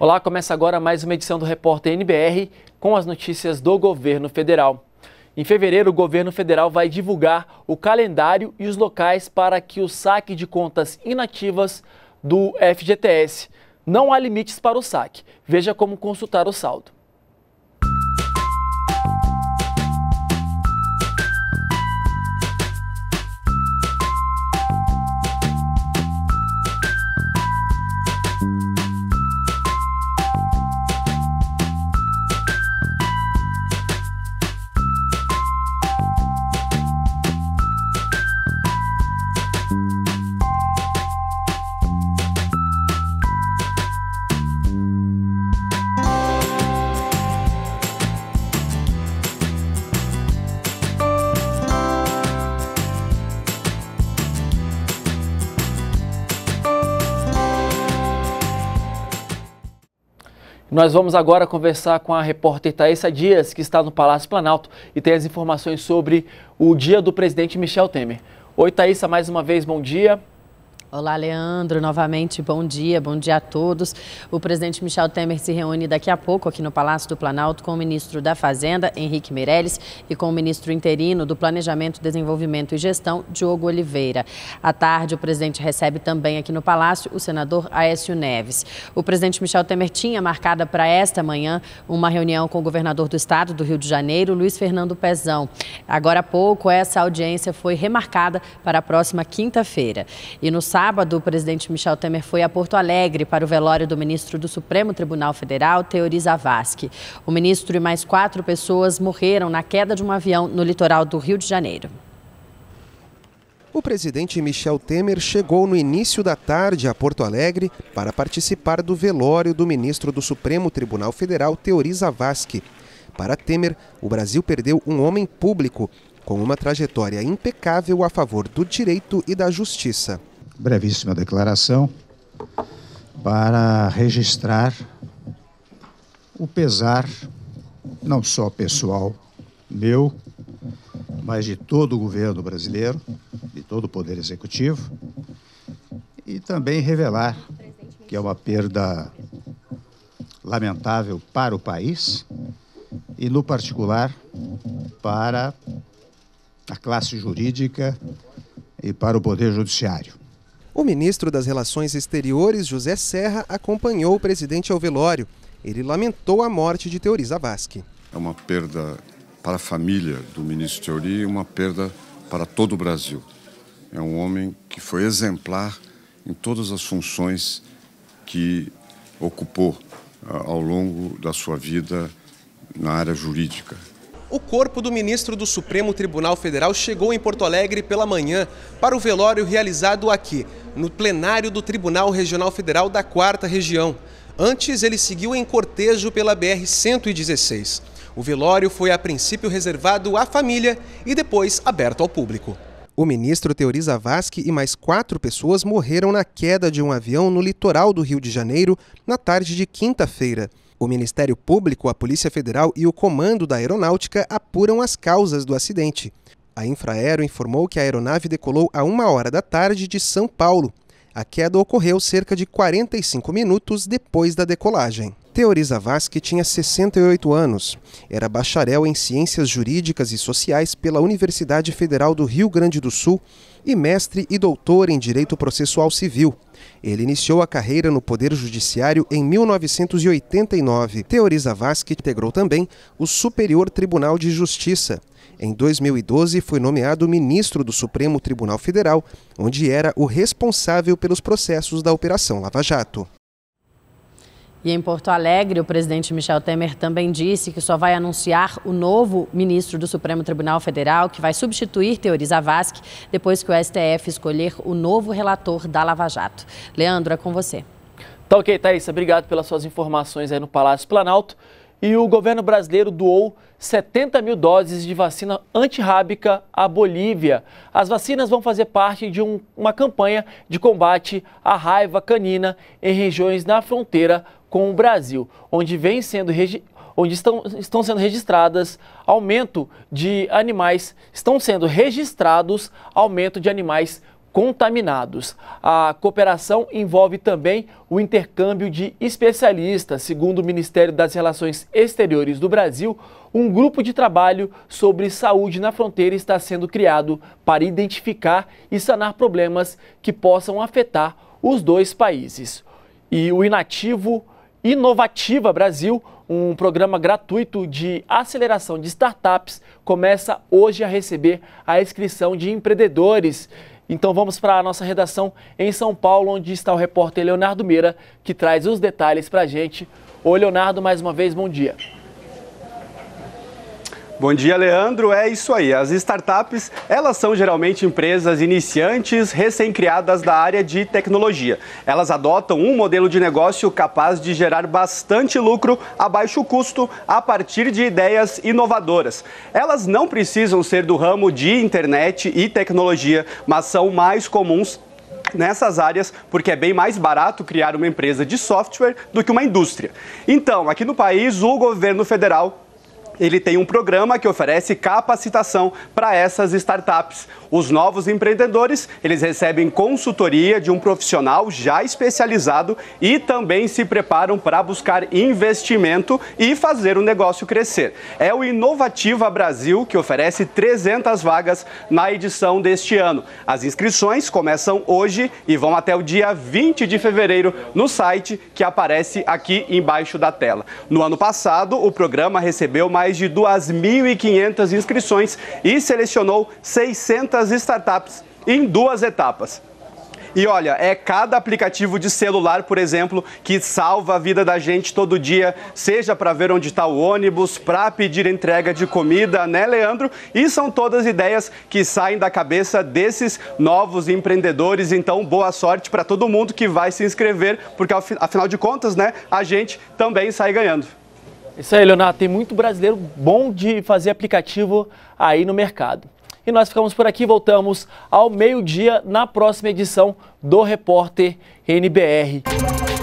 Olá, começa agora mais uma edição do Repórter NBR com as notícias do governo federal. Em fevereiro, o governo federal vai divulgar o calendário e os locais para que o saque de contas inativas do FGTS. Não há limites para o saque. Veja como consultar o saldo. Nós vamos agora conversar com a repórter Thaisa Dias, que está no Palácio Planalto e tem as informações sobre o dia do presidente Michel Temer. Oi, Thaisa, mais uma vez, bom dia. Olá, Leandro, novamente bom dia, bom dia a todos. O presidente Michel Temer se reúne daqui a pouco aqui no Palácio do Planalto com o ministro da Fazenda, Henrique Meirelles, e com o ministro interino do Planejamento, Desenvolvimento e Gestão, Diogo Oliveira. À tarde, o presidente recebe também aqui no Palácio o senador Aécio Neves. O presidente Michel Temer tinha marcada para esta manhã uma reunião com o governador do estado do Rio de Janeiro, Luiz Fernando Pezão. Agora há pouco, essa audiência foi remarcada para a próxima quinta-feira. E no sábado, sábado, o presidente Michel Temer foi a Porto Alegre para o velório do ministro do Supremo Tribunal Federal, Teori Zavascki. O ministro e mais quatro pessoas morreram na queda de um avião no litoral do Rio de Janeiro. O presidente Michel Temer chegou no início da tarde a Porto Alegre para participar do velório do ministro do Supremo Tribunal Federal, Teori Zavascki. Para Temer, o Brasil perdeu um homem público com uma trajetória impecável a favor do direito e da justiça brevíssima declaração para registrar o pesar, não só pessoal meu, mas de todo o governo brasileiro, de todo o Poder Executivo, e também revelar que é uma perda lamentável para o país e, no particular, para a classe jurídica e para o Poder Judiciário. O ministro das Relações Exteriores, José Serra, acompanhou o presidente ao velório. Ele lamentou a morte de Teori Zavascki. É uma perda para a família do ministro Teori e uma perda para todo o Brasil. É um homem que foi exemplar em todas as funções que ocupou ah, ao longo da sua vida na área jurídica. O corpo do ministro do Supremo Tribunal Federal chegou em Porto Alegre pela manhã para o velório realizado aqui, no plenário do Tribunal Regional Federal da Quarta Região. Antes, ele seguiu em cortejo pela BR-116. O velório foi a princípio reservado à família e depois aberto ao público. O ministro Teori Zavascki e mais quatro pessoas morreram na queda de um avião no litoral do Rio de Janeiro na tarde de quinta-feira. O Ministério Público, a Polícia Federal e o Comando da Aeronáutica apuram as causas do acidente. A Infraero informou que a aeronave decolou a uma hora da tarde de São Paulo. A queda ocorreu cerca de 45 minutos depois da decolagem. Teoriza Vasque tinha 68 anos, era bacharel em Ciências Jurídicas e Sociais pela Universidade Federal do Rio Grande do Sul e mestre e doutor em Direito Processual Civil. Ele iniciou a carreira no Poder Judiciário em 1989. Teoriza Vasque integrou também o Superior Tribunal de Justiça. Em 2012, foi nomeado ministro do Supremo Tribunal Federal, onde era o responsável pelos processos da Operação Lava Jato. E em Porto Alegre, o presidente Michel Temer também disse que só vai anunciar o novo ministro do Supremo Tribunal Federal, que vai substituir Teori Zavascki, depois que o STF escolher o novo relator da Lava Jato. Leandro, é com você. Tá ok, Thaís. Obrigado pelas suas informações aí no Palácio Planalto. E o governo brasileiro doou 70 mil doses de vacina antirrábica à Bolívia. As vacinas vão fazer parte de um, uma campanha de combate à raiva canina em regiões na fronteira com o Brasil, onde, vem sendo onde estão, estão sendo registradas aumento de animais, estão sendo registrados aumento de animais contaminados. A cooperação envolve também o intercâmbio de especialistas. Segundo o Ministério das Relações Exteriores do Brasil, um grupo de trabalho sobre saúde na fronteira está sendo criado para identificar e sanar problemas que possam afetar os dois países. E o inativo Inovativa Brasil, um programa gratuito de aceleração de startups, começa hoje a receber a inscrição de empreendedores. Então vamos para a nossa redação em São Paulo, onde está o repórter Leonardo Meira, que traz os detalhes para a gente. Oi, Leonardo, mais uma vez, bom dia. Bom dia, Leandro. É isso aí. As startups, elas são geralmente empresas iniciantes, recém-criadas da área de tecnologia. Elas adotam um modelo de negócio capaz de gerar bastante lucro a baixo custo a partir de ideias inovadoras. Elas não precisam ser do ramo de internet e tecnologia, mas são mais comuns nessas áreas, porque é bem mais barato criar uma empresa de software do que uma indústria. Então, aqui no país, o governo federal ele tem um programa que oferece capacitação para essas startups. Os novos empreendedores, eles recebem consultoria de um profissional já especializado e também se preparam para buscar investimento e fazer o negócio crescer. É o Inovativa Brasil que oferece 300 vagas na edição deste ano. As inscrições começam hoje e vão até o dia 20 de fevereiro no site que aparece aqui embaixo da tela. No ano passado, o programa recebeu mais mais de 2.500 inscrições e selecionou 600 startups em duas etapas. E olha, é cada aplicativo de celular, por exemplo, que salva a vida da gente todo dia, seja para ver onde está o ônibus, para pedir entrega de comida, né, Leandro? E são todas ideias que saem da cabeça desses novos empreendedores. Então, boa sorte para todo mundo que vai se inscrever, porque afinal de contas, né, a gente também sai ganhando. Isso aí, Leonardo. Tem muito brasileiro bom de fazer aplicativo aí no mercado. E nós ficamos por aqui, voltamos ao meio-dia na próxima edição do Repórter NBR.